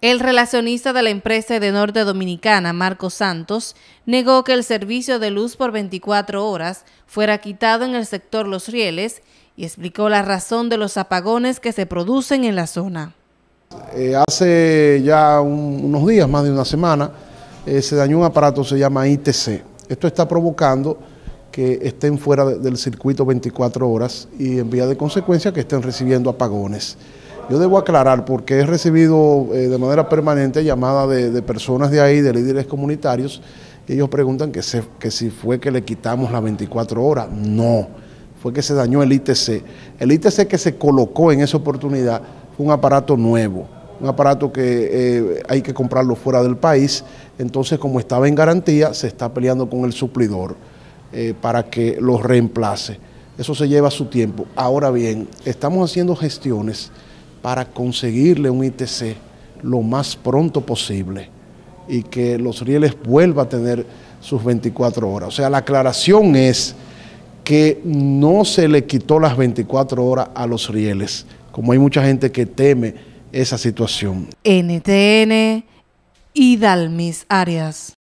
El relacionista de la empresa de Norte Dominicana, Marco Santos, negó que el servicio de luz por 24 horas fuera quitado en el sector Los Rieles y explicó la razón de los apagones que se producen en la zona. Eh, hace ya unos días, más de una semana, eh, se dañó un aparato, se llama ITC. Esto está provocando que estén fuera del circuito 24 horas y en vía de consecuencia que estén recibiendo apagones. Yo debo aclarar porque he recibido eh, de manera permanente llamadas de, personas de ahí, de líderes comunitarios, y ellos preguntan que, si fue que le quitamos las 24 horas. No, fue que se dañó el ITC. El ITC que se colocó en esa oportunidad fue un aparato nuevo, un aparato que eh, hay que comprarlo fuera del país. Entonces, como estaba en garantía, se está peleando con el suplidor eh, para que lo reemplace. Eso se lleva su tiempo. Ahora bien, estamos haciendo gestiones para conseguirle un ITC lo más pronto posible y que los rieles vuelva a tener sus 24 horas. O sea, la aclaración es que no se le quitó las 24 horas a los rieles, como hay mucha gente que teme esa situación. NTN y Dalmis Arias.